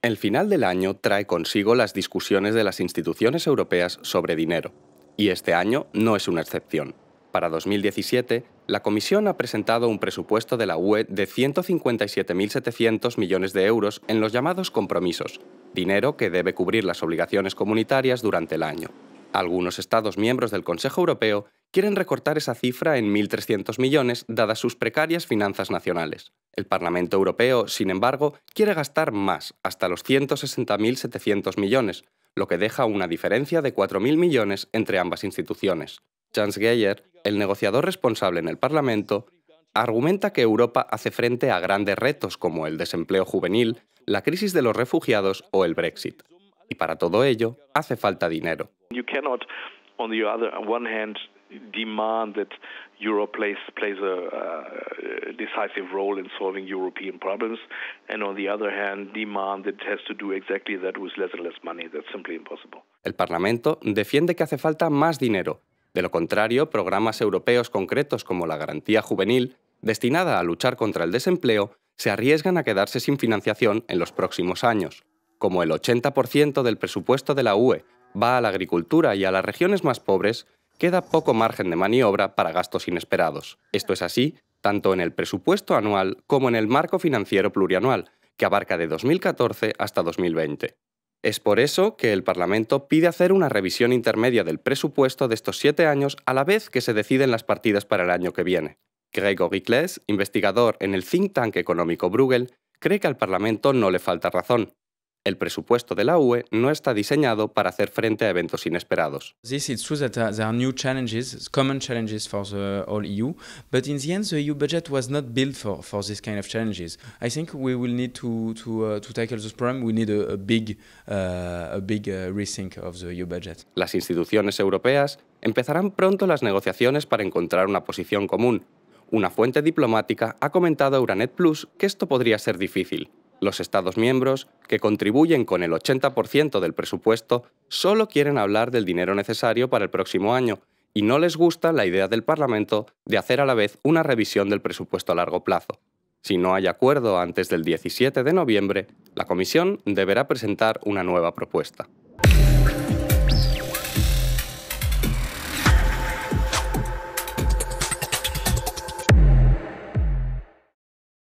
El final del año trae consigo las discusiones de las instituciones europeas sobre dinero, y este año no es una excepción. Para 2017, la Comisión ha presentado un presupuesto de la UE de 157.700 millones de euros en los llamados compromisos, dinero que debe cubrir las obligaciones comunitarias durante el año. Algunos Estados miembros del Consejo Europeo quieren recortar esa cifra en 1.300 millones dadas sus precarias finanzas nacionales. El Parlamento Europeo, sin embargo, quiere gastar más, hasta los 160.700 millones, lo que deja una diferencia de 4.000 millones entre ambas instituciones. Jans Geyer, el negociador responsable en el Parlamento, argumenta que Europa hace frente a grandes retos como el desempleo juvenil, la crisis de los refugiados o el Brexit. Y para todo ello hace falta dinero. El Parlamento defiende que hace falta más dinero. De lo contrario, programas europeos concretos como la garantía juvenil, destinada a luchar contra el desempleo, se arriesgan a quedarse sin financiación en los próximos años. Como el 80% del presupuesto de la UE va a la agricultura y a las regiones más pobres, queda poco margen de maniobra para gastos inesperados. Esto es así tanto en el presupuesto anual como en el marco financiero plurianual, que abarca de 2014 hasta 2020. Es por eso que el Parlamento pide hacer una revisión intermedia del presupuesto de estos siete años a la vez que se deciden las partidas para el año que viene. Gregory investigador en el think tank económico Bruegel, cree que al Parlamento no le falta razón, el presupuesto de la UE no está diseñado para hacer frente a eventos inesperados. This is true that there are new challenges, common challenges for the whole EU, but in the end the EU budget was not built for for this kind of challenges. I think we will need to to uh, to tackle this problem. We need a, big a big uh, uh, rethink of the EU budget. Las instituciones europeas empezarán pronto las negociaciones para encontrar una posición común. Una fuente diplomática ha comentado a Euronet Plus que esto podría ser difícil, los Estados miembros, que contribuyen con el 80% del presupuesto, solo quieren hablar del dinero necesario para el próximo año y no les gusta la idea del Parlamento de hacer a la vez una revisión del presupuesto a largo plazo. Si no hay acuerdo antes del 17 de noviembre, la Comisión deberá presentar una nueva propuesta.